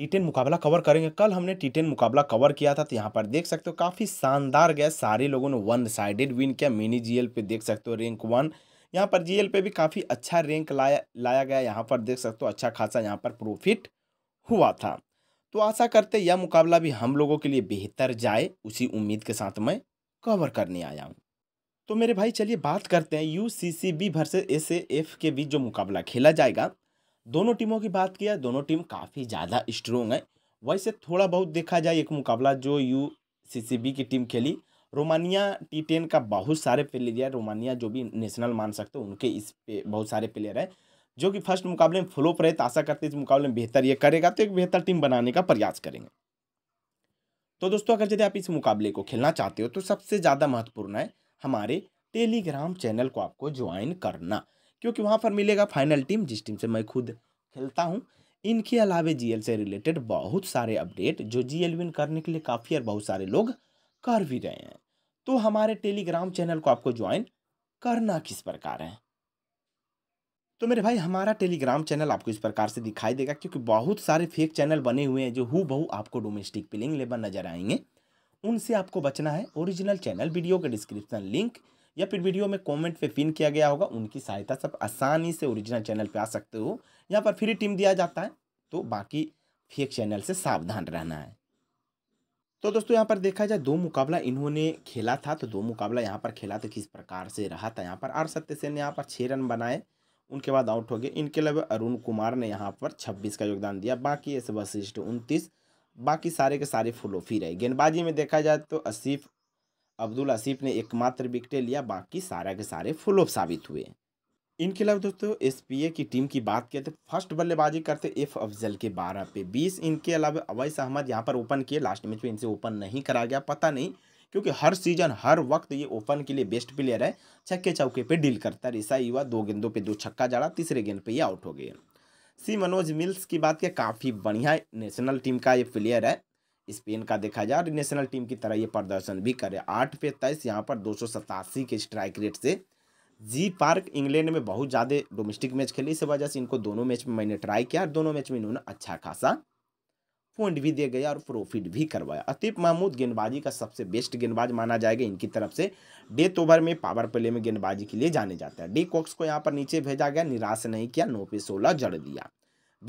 T ten मुकाबला cover करेंगे कल हमने टी टेन मुकाबला कवर किया था तो यहाँ पर देख सकते हो काफ़ी शानदार गया सारे लोगों ने वन साइडेड विन किया मिनी जीएल पे देख सकते हो रैंक वन यहाँ पर जीएल पे भी काफ़ी अच्छा रैंक लाया लाया गया यहाँ पर देख सकते हो अच्छा खासा यहाँ पर प्रॉफिट हुआ था तो आशा करते यह मुकाबला भी हम लोगों के लिए बेहतर जाए उसी उम्मीद के साथ मैं कवर करने आया हूँ तो मेरे भाई चलिए बात करते हैं यू सी सी बी से एस ए एफ के बीच जो मुकाबला खेला जाएगा दोनों टीमों की बात किया दोनों टीम काफ़ी ज़्यादा स्ट्रोंग है वैसे थोड़ा बहुत देखा जाए एक मुकाबला जो यू की टीम खेली रोमानिया टी टेन का बहुत सारे प्लेयर है रोमानिया जो भी नेशनल मान सकते हो उनके इस पे बहुत सारे प्लेयर है जो कि फर्स्ट मुकाबले में फ्लोप रहे तो आशा करते इस मुकाबले में बेहतर ये करेगा तो एक बेहतर टीम बनाने का प्रयास करेंगे तो दोस्तों अगर यदि आप इस मुकाबले को खेलना चाहते हो तो सबसे ज़्यादा महत्वपूर्ण है हमारे टेलीग्राम चैनल को आपको ज्वाइन करना क्योंकि वहाँ पर मिलेगा फाइनल टीम जिस टीम से मैं खुद खेलता हूँ इनके अलावा जीएल से रिलेटेड बहुत सारे अपडेट जो एल विन करने के लिए काफ़ी और बहुत सारे लोग कर भी रहे हैं तो हमारे टेलीग्राम चैनल को आपको ज्वाइन करना किस प्रकार है तो मेरे भाई हमारा टेलीग्राम चैनल आपको इस प्रकार से दिखाई देगा क्योंकि बहुत सारे फेक चैनल बने हुए हैं जो हु बहु आपको डोमेस्टिक पिलिंग लेबर नजर आएंगे उनसे आपको बचना है ओरिजिनल चैनल वीडियो के डिस्क्रिप्शन लिंक या फिर वीडियो में कमेंट पे पिन किया गया होगा उनकी सहायता से आप आसानी से ओरिजिनल चैनल पे आ सकते हो यहाँ पर फ्री टीम दिया जाता है तो बाकी फेक चैनल से सावधान रहना है तो दोस्तों यहाँ पर देखा जाए दो मुकाबला इन्होंने खेला था तो दो मुकाबला यहाँ पर खेला तो किस प्रकार से रहा था यहाँ पर आर सत्यसेन ने यहाँ पर छः रन बनाए उनके बाद आउट हो गए इनके अलावा अरुण कुमार ने यहाँ पर छब्बीस का योगदान दिया बाकी एस वशिष्ठ उनतीस बाकी सारे के सारे फुल ऑफ ही रहे गेंदबाजी में देखा जाए तो असीफ अब्दुल आसिफ ने एकमात्र विकटें लिया बाकी सारा के सारे फुल ऑफ साबित हुए इनके अलावा दोस्तों एसपीए की टीम की बात किए तो फर्स्ट बल्लेबाजी करते एफ अफजल के बारह पे बीस इनके अलावा अवैस अहमद यहाँ पर ओपन किए लास्ट मैच में इनसे ओपन नहीं करा गया पता नहीं क्योंकि हर सीजन हर वक्त ये ओपन के लिए बेस्ट प्लेयर है छक्के चौके पे डील करता है ऐसा युवा दो गेंदों पे दो छक्का जाड़ा तीसरे गेंद पे ये आउट हो गए सी मनोज मिल्स की बात किया काफ़ी बढ़िया नेशनल टीम का ये प्लेयर है स्पेन का देखा जाए और नेशनल टीम की तरह ये प्रदर्शन भी करे आठ पे तेईस यहाँ पर दो के स्ट्राइक रेट से जी पार्क इंग्लैंड में बहुत ज़्यादा डोमेस्टिक मैच खेली इस वजह से इनको दोनों मैच में मैंने ट्राई किया और दोनों मैच में इन्होंने अच्छा खासा पॉइंट भी दे गए और प्रॉफिट भी करवाया अतीफ महमूद गेंदबाजी का सबसे बेस्ट गेंदबाज माना जाएगा इनकी तरफ से डेथ तो ओवर में पावर प्ले में गेंदबाजी के लिए जाने जाता है डी कॉक्स को यहाँ पर नीचे भेजा गया निराश नहीं किया नौ पे सोलह जड़ दिया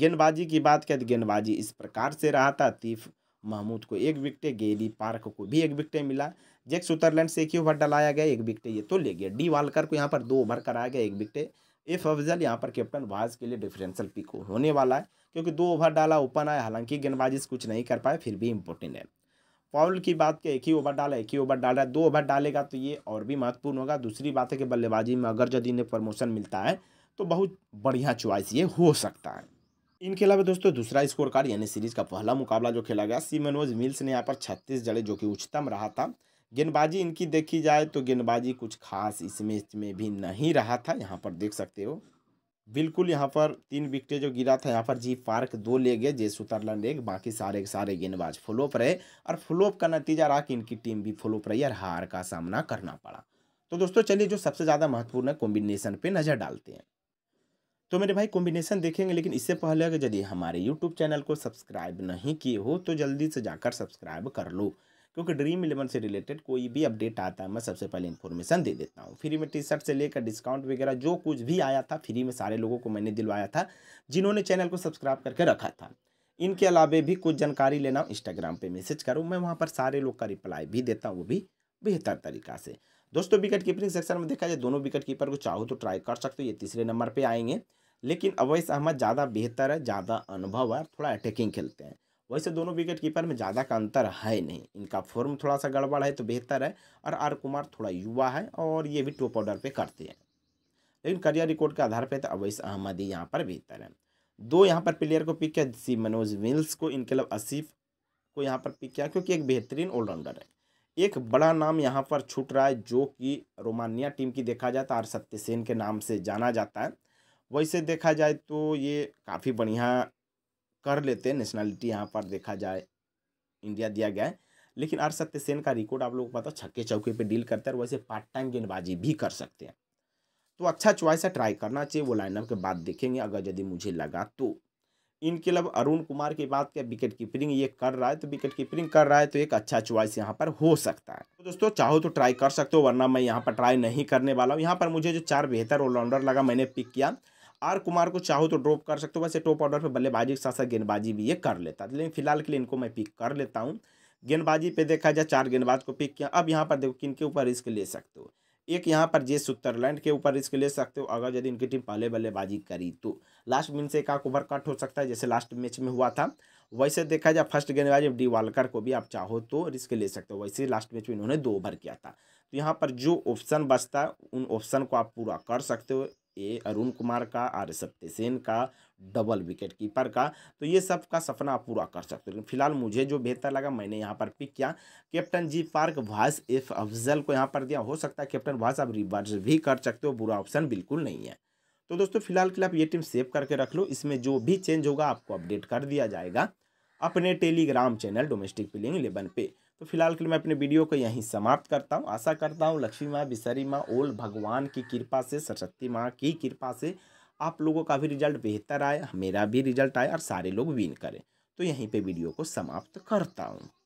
गेंदबाजी की बात करें तो गेंदबाजी इस प्रकार से रहा था अतीफ महमूद को एक विकटे गेली पार्क को भी एक विकटे मिला जैक सुतरलैंड से एक ही ओवर डलाया गया एक विकटे ये तो ले गया डी वालकर को यहाँ पर दो ओवर कराया गया एक विकटे एफ अफजल यहाँ पर कैप्टन वाज के लिए डिफरेंशियल पिक होने वाला है क्योंकि दो ओवर डाला ओपन आया हालांकि गेंदबाजी कुछ नहीं कर पाए फिर भी इंपॉर्टेंट है फाउल की बात क्या एक ही ओवर डाला एक ही ओवर डाल रहा है दो ओवर डालेगा तो ये और भी महत्वपूर्ण होगा दूसरी बात है कि बल्लेबाजी में अगर जदि इन्हें प्रमोशन मिलता है तो बहुत बढ़िया चॉइस ये हो सकता है इनके अलावा दोस्तों दूसरा स्कोर कार्ड यानी सीरीज का पहला मुकाबला जो खेला गया सी मनोज मिल्स ने यहाँ पर छत्तीस जड़े जो कि उच्चतम रहा था गेंदबाजी इनकी देखी जाए तो गेंदबाजी कुछ खास इस मैच में भी नहीं रहा था यहाँ पर देख सकते हो बिल्कुल यहाँ पर तीन विकेटें जो गिरा था यहाँ पर जी पार्क दो ले गए जे सुतरलैंड एक बाकी सारे के सारे गेंदबाज फ्लोप रहे और फ्लोप का नतीजा रहा कि इनकी टीम भी फ्लोप रही और हार का सामना करना पड़ा तो दोस्तों चलिए जो सबसे ज़्यादा महत्वपूर्ण है कॉम्बिनेशन पे नज़र डालते हैं तो मेरे भाई कॉम्बिनेशन देखेंगे लेकिन इससे पहले अगर यदि हमारे यूट्यूब चैनल को सब्सक्राइब नहीं किए हो तो जल्दी से जाकर सब्सक्राइब कर लो क्योंकि ड्रीम इलेवन से रिलेटेड कोई भी अपडेट आता है मैं सबसे पहले इन्फॉर्मेशन दे देता हूँ फ्री में टी शर्ट से लेकर डिस्काउंट वगैरह जो कुछ भी आया था फ्री में सारे लोगों को मैंने दिलवाया था जिन्होंने चैनल को सब्सक्राइब करके रखा था इनके अलावे भी कुछ जानकारी लेना इंस्टाग्राम पे मैसेज करूँ मैं वहाँ पर सारे लोग का रिप्लाई भी देता हूँ वो भी बेहतर तरीका से दोस्तों विकेट कीपरिंग सेक्शन में देखा जाए दोनों विकेट कीपर को चाहो तो ट्राई कर सकते हो ये तीसरे नंबर पर आएंगे लेकिन अवैस अहमद ज़्यादा बेहतर है ज़्यादा अनुभव है थोड़ा अटैकिंग खेलते हैं वैसे दोनों विकेट कीपर में ज़्यादा का अंतर है नहीं इनका फॉर्म थोड़ा सा गड़बड़ है तो बेहतर है और आर कुमार थोड़ा युवा है और ये भी टॉप ऑर्डर पर करते हैं लेकिन करियर रिकॉर्ड के आधार पर तो अवैस अहमद ही यहाँ पर बेहतर है दो यहाँ पर प्लेयर को पिक किया जिससे मनोज मिल्स को इनके लिए आसिफ को यहाँ पर पिक किया क्योंकि एक बेहतरीन ऑलराउंडर है एक बड़ा नाम यहाँ पर छूट रहा है जो कि रोमानिया टीम की देखा जाता तो है आर सत्यसेन के नाम से जाना जाता है वैसे देखा जाए तो ये काफ़ी बढ़िया कर लेते हैं नेशनलिटी यहाँ पर देखा जाए इंडिया दिया गया है लेकिन आर सेन का रिकॉर्ड आप लोगों को पता छक्के चौके पे डील करता है और वैसे पार्ट टाइम गेंदबाजी भी कर सकते हैं तो अच्छा चॉइस है ट्राई करना चाहिए वो लाइनअप के बाद देखेंगे अगर यदि मुझे लगा तो इनके अलावा अरुण कुमार की बात क्या विकेट कीपरिंग ये कर रहा है तो विकेट कीपरिंग कर रहा है तो एक अच्छा चॉइस यहाँ पर हो सकता है तो दोस्तों चाहो तो ट्राई कर सकते हो वरना मैं यहाँ पर ट्राई नहीं करने वाला हूँ यहाँ पर मुझे जो चार बेहतर ऑलराउंडर लगा मैंने पिक किया आर कुमार को चाहो तो ड्रॉप कर सकते हो वैसे टॉप ऑर्डर पर बल्लेबाजी के साथ साथ गेंदबाजी भी ये कर लेता लेकिन फिलहाल के लिए इनको मैं पिक कर लेता हूँ गेंदबाजी पे देखा जाए चार गेंदबाज को पिक किया अब यहाँ पर देखो किन के ऊपर रिस्क ले सकते हो एक यहाँ पर जे सुतरलैंड के ऊपर रिस्क ले सकते हो अगर यदि इनकी टीम पहले बल्लेबाजी करी तो लास्ट मिनट से एक आक ओवर कट हो सकता है जैसे लास्ट मैच में हुआ था वैसे देखा जाए फर्स्ट गेंदबाजी डी वालकर को भी आप चाहो तो रिस्क ले सकते हो वैसे लास्ट मैच में इन्होंने दो ओवर किया था तो यहाँ पर जो ऑप्शन बचता है उन ऑप्शन को आप पूरा कर सकते हो ए अरुण कुमार का आर सत्यसेन का डबल विकेट कीपर का तो ये सब का सपना आप पूरा कर सकते हो लेकिन फिलहाल मुझे जो बेहतर लगा मैंने यहाँ पर पिक किया कैप्टन जी पार्क वास एफ अफजल को यहाँ पर दिया हो सकता है कैप्टन वास आप रिवर्स भी कर सकते हो बुरा ऑप्शन बिल्कुल नहीं है तो दोस्तों फिलहाल के लिए आप ये टीम सेव करके रख लो इसमें जो भी चेंज होगा आपको अपडेट कर दिया जाएगा अपने Telegram channel domestic playing eleven पे तो फिलहाल के लिए मैं अपने वीडियो को यहीं समाप्त करता हूँ आशा करता हूँ लक्ष्मी माँ विसरी माँ ओल भगवान की कृपा से सरस्वती माँ की कृपा से आप लोगों का भी रिजल्ट बेहतर आए मेरा भी रिजल्ट आए और सारे लोग विन करें तो यहीं पे वीडियो को समाप्त करता हूँ